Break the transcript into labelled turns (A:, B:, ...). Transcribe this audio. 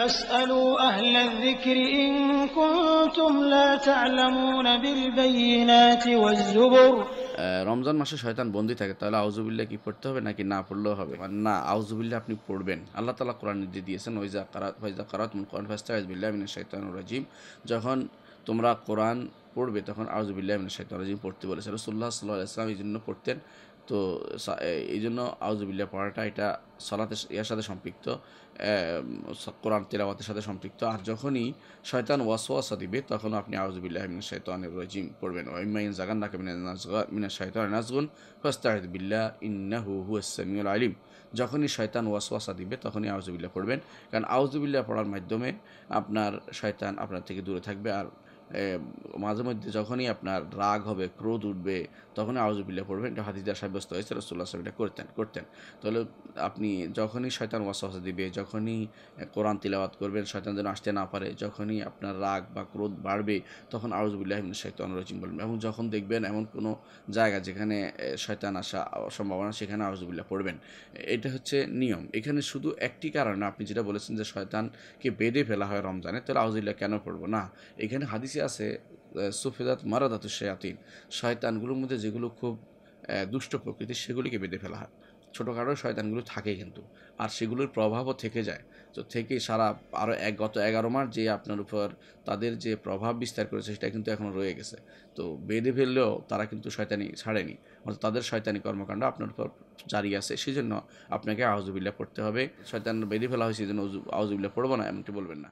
A: রমজান মাসে শয়তান বন্দি থাকে তাহলে আউজুবিল্লা কি পড়তে হবে নাকি না পড়লেও হবে মানে না আউজুবিল্লা আপনি পড়বেন আল্লাহ তালা কোরআন নির্দেশ দিয়েছেন ওইজা কারাত কোরআন শৈতান রাজিম যখন তোমরা কোরআন পড়বে তখন আউজুবিল্লাহ শৈতান রাজিম পড়তে বলেছে রসুল্লাহ সাল্লাহ ইসলাম এই জন্য পড়তেন তো এই জন্য আউজবিল্লা পড়াটা এটা সলাতে ইয়ার সাথে সম্পৃক্ত কোরআন তেলাওয়াতের সাথে সম্পৃক্ত আর যখনই শয়তান ওয়াসওয়াসা দিবে তখন আপনি আউজবিল্লাহ মিনা শৈতান রজিম পড়বেন ওইমাইন জাগান নাকে মিনা শৈতান নাজগুন ফস্তাহিদ বিল্লা ইন্না হু হু সামিউল আলিম যখনই শয়তান ওয়াসওয়াসা দিবে তখনই আউজবিল্লাহ পড়বেন কারণ আউজবিল্লাহ পড়ার মাধ্যমে আপনার শয়তান আপনার থেকে দূরে থাকবে আর মাঝে মধ্যে যখনই আপনার রাগ হবে ক্রোধ উঠবে তখনই আউজবিল্লা পড়বেন এটা হাদিদার সাব্যস্ত হয়েছে রসুল্লাহ এটা করতেন করতেন তাহলে আপনি যখনই শয়তান ওয়াসওয়াসা দিবে যখনই কোরআন তিলাওয়াত করবেন শয়তান যেন আসতে না পারে যখনই আপনার রাগ বা ক্রোধ বাড়বে তখন আউজবুল্লাহ শৈতান রচিম বলবেন এবং যখন দেখবেন এমন কোনো জায়গা যেখানে শয়তান আসা সম্ভাবনা সেখানে আউজবুল্লাহ পড়বেন এটা হচ্ছে নিয়ম এখানে শুধু একটি কারণে আপনি যেটা বলেছেন যে শয়তানকে বেঁধে ফেলা হয় রমজানে তাহলে আউজুল্লাহ কেন পড়বো না এখানে হাদিসে আছে সুফেদাত মারাদাতু শেয়াতিন শয়তানগুলোর মধ্যে যেগুলো খুব দুষ্ট প্রকৃতি সেগুলিকে বেঁধে ফেলা হয় ছোটোখাটো শয়তানগুলো থাকে কিন্তু আর সেগুলোর প্রভাবও থেকে যায় তো থেকে সারা আরও এক গত এগারো মাস যে আপনার উপর তাদের যে প্রভাব বিস্তার করেছে সেটা কিন্তু এখনও রয়ে গেছে তো বেঁধে ফেললেও তারা কিন্তু শয়তানি ছাড়েনি অর্থাৎ তাদের শয়তানি কর্মকাণ্ড আপনার উপর জারি আছে সেই জন্য আপনাকে আহজুবিল্লা পড়তে হবে শয়তান বেঁধে ফেলা হয়েছে সেই জন্য আহজুবিল্লা পড়বো না এমনটি বলবেন না